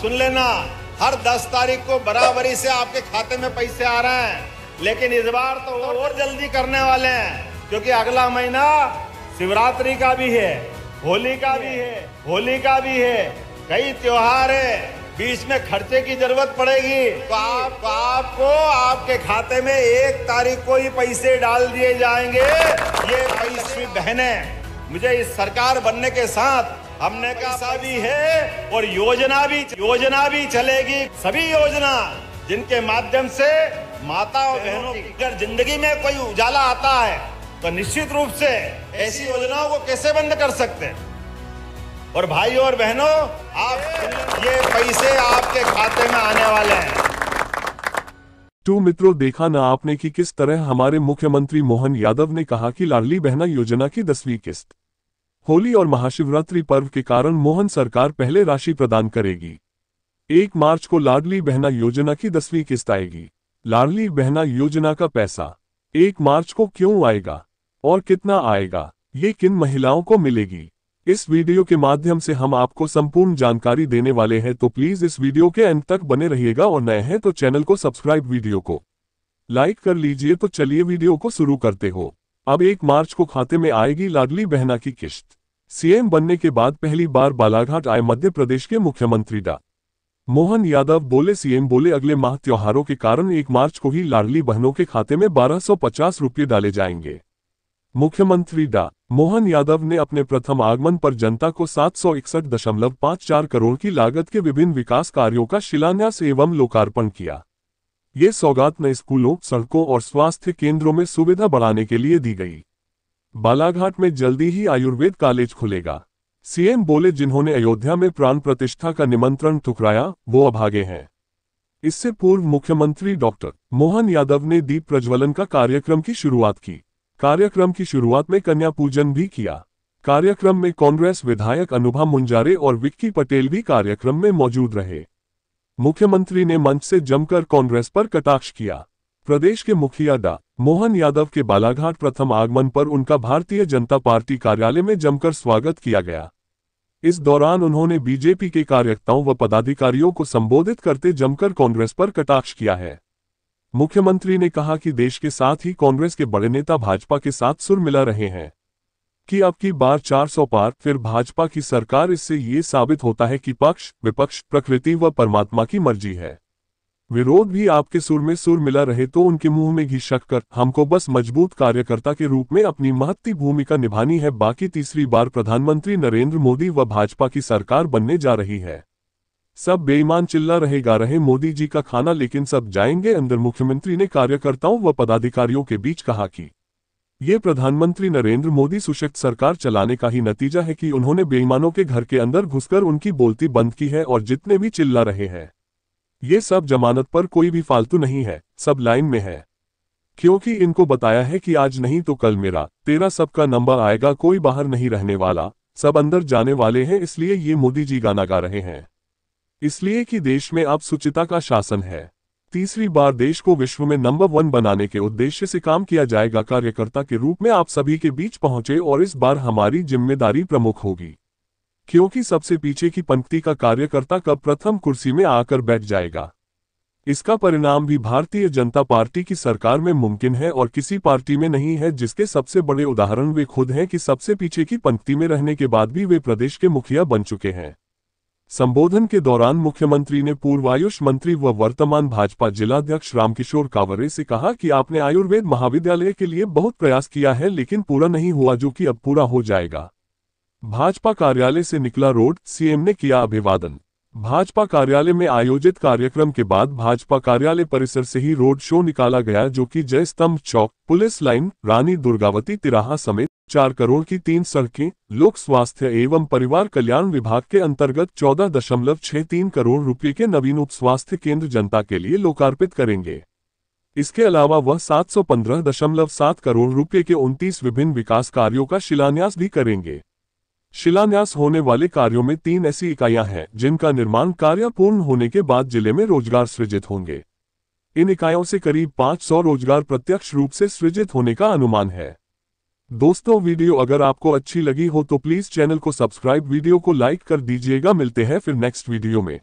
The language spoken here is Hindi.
सुन लेना हर दस तारीख को बराबरी से आपके खाते में पैसे आ रहे हैं लेकिन इस बार तो और जल्दी करने वाले हैं क्योंकि अगला महीना शिवरात्रि का भी है होली का भी है होली का भी है कई त्योहार है बीच में खर्चे की जरूरत पड़ेगी तो आप तो आपको आपके खाते में एक तारीख को ही पैसे डाल दिए जाएंगे ये पैसे बहने मुझे इस सरकार बनने के साथ हमने कहा भी है और योजना भी योजना भी चलेगी सभी योजना जिनके माध्यम से माता और बहनों की अगर जिंदगी में कोई उजाला आता है तो निश्चित रूप से ऐसी योजनाओं को कैसे बंद कर सकते हैं और भाइयों और बहनों आप ये पैसे आपके खाते में आने वाले हैं टू तो मित्रों देखा ना आपने कि किस तरह हमारे मुख्यमंत्री मोहन यादव ने कहा कि लाडली बहना योजना की दसवीं किस्त होली और महाशिवरात्रि पर्व के कारण मोहन सरकार पहले राशि प्रदान करेगी एक मार्च को लाडली बहना योजना की दसवीं किस्त आएगी लाडली बहना योजना का पैसा एक मार्च को क्यों आएगा और कितना आएगा ये किन महिलाओं को मिलेगी इस वीडियो के माध्यम से हम आपको संपूर्ण जानकारी देने वाले हैं तो प्लीज इस वीडियो के अंत तक बने रहिएगा और नए हैं तो चैनल को सब्सक्राइब वीडियो को लाइक कर लीजिए तो चलिए वीडियो को शुरू करते हो अब एक मार्च को खाते में आएगी लाडली बहना की किश्त सीएम बनने के बाद पहली बार बालाघाट आए मध्य प्रदेश के मुख्यमंत्री डा मोहन यादव बोले सीएम बोले अगले माह त्योहारों के कारण एक मार्च को ही लाडली बहनों के खाते में बारह रुपये डाले जाएंगे मुख्यमंत्री डा मोहन यादव ने अपने प्रथम आगमन पर जनता को सात करोड़ की लागत के विभिन्न विकास कार्यों का शिलान्यास एवं लोकार्पण किया ये सौगात नए स्कूलों सड़कों और स्वास्थ्य केंद्रों में सुविधा बढ़ाने के लिए दी गई बालाघाट में जल्दी ही आयुर्वेद कॉलेज खुलेगा सीएम बोले जिन्होंने अयोध्या में प्राण प्रतिष्ठा का निमंत्रण ठुकराया वो अभागे हैं इससे पूर्व मुख्यमंत्री डॉक्टर मोहन यादव ने दीप प्रज्वलन का कार्यक्रम की शुरुआत की कार्यक्रम की शुरुआत में कन्या पूजन भी किया कार्यक्रम में कांग्रेस विधायक अनुभा मुंजारे और विक्की पटेल भी कार्यक्रम में मौजूद रहे मुख्यमंत्री ने मंच से जमकर कांग्रेस पर कटाक्ष किया प्रदेश के मुखिया डा मोहन यादव के बालाघाट प्रथम आगमन पर उनका भारतीय जनता पार्टी कार्यालय में जमकर स्वागत किया गया इस दौरान उन्होंने बीजेपी के कार्यकर्ताओं व पदाधिकारियों को संबोधित करते जमकर कांग्रेस पर कटाक्ष किया है मुख्यमंत्री ने कहा कि देश के साथ ही कांग्रेस के बड़े नेता भाजपा के साथ सुर मिला रहे हैं कि की बार 400 पार फिर भाजपा की सरकार इससे ये साबित होता है कि पक्ष विपक्ष प्रकृति व परमात्मा की मर्जी है विरोध भी आपके सुर में सुर मिला रहे तो उनके मुंह में घी शक कर हमको बस मजबूत कार्यकर्ता के रूप में अपनी महत्ती भूमिका निभानी है बाकी तीसरी बार प्रधानमंत्री नरेंद्र मोदी व भाजपा की सरकार बनने जा रही है सब बेईमान चिल्ला रहेगा रहे मोदी जी का खाना लेकिन सब जाएंगे अंदर मुख्यमंत्री ने कार्यकर्ताओं व पदाधिकारियों के बीच कहा की ये प्रधानमंत्री नरेंद्र मोदी सुशक्त सरकार चलाने का ही नतीजा है कि उन्होंने बेईमानों के घर के अंदर घुसकर उनकी बोलती बंद की है और जितने भी चिल्ला रहे हैं ये सब जमानत पर कोई भी फालतू नहीं है सब लाइन में है क्योंकि इनको बताया है कि आज नहीं तो कल मेरा तेरा सबका नंबर आएगा कोई बाहर नहीं रहने वाला सब अंदर जाने वाले हैं इसलिए ये मोदी जी गाना गा रहे हैं इसलिए कि देश में अब सुचिता का शासन है तीसरी बार देश को विश्व में नंबर वन बनाने के उद्देश्य से काम किया जाएगा कार्यकर्ता के रूप में आप सभी के बीच पहुंचे और इस बार हमारी जिम्मेदारी प्रमुख होगी क्योंकि सबसे पीछे की पंक्ति का कार्यकर्ता कब प्रथम कुर्सी में आकर बैठ जाएगा इसका परिणाम भी भारतीय जनता पार्टी की सरकार में मुमकिन है और किसी पार्टी में नहीं है जिसके सबसे बड़े उदाहरण वे खुद हैं कि सबसे पीछे की पंक्ति में रहने के बाद भी वे प्रदेश के मुखिया बन चुके हैं संबोधन के दौरान मुख्यमंत्री ने पूर्व आयुष मंत्री व वर्तमान भाजपा जिलाध्यक्ष रामकिशोर कावरे से कहा कि आपने आयुर्वेद महाविद्यालय के लिए बहुत प्रयास किया है लेकिन पूरा नहीं हुआ जो कि अब पूरा हो जाएगा भाजपा कार्यालय से निकला रोड सीएम ने किया अभिवादन भाजपा कार्यालय में आयोजित कार्यक्रम के बाद भाजपा कार्यालय परिसर से ही रोड शो निकाला गया जो कि जय स्तंभ चौक पुलिस लाइन रानी दुर्गावती तिराहा समेत चार करोड़ की तीन सड़कें लोक स्वास्थ्य एवं परिवार कल्याण विभाग के अंतर्गत चौदह दशमलव छह तीन करोड़ रुपए के नवीन उप स्वास्थ्य केंद्र जनता के लिए लोकार्पित करेंगे इसके अलावा वह सात सौ पंद्रह दशमलव सात करोड़ रुपए के उनतीस विभिन्न विकास कार्यों का शिलान्यास भी करेंगे शिलान्यास होने वाले कार्यों में तीन ऐसी इकाइयां हैं जिनका निर्माण कार्य पूर्ण होने के बाद जिले में रोजगार सृजित होंगे इन इकाइयों से करीब 500 रोजगार प्रत्यक्ष रूप से सृजित होने का अनुमान है दोस्तों वीडियो अगर आपको अच्छी लगी हो तो प्लीज चैनल को सब्सक्राइब वीडियो को लाइक कर दीजिएगा मिलते हैं फिर नेक्स्ट वीडियो में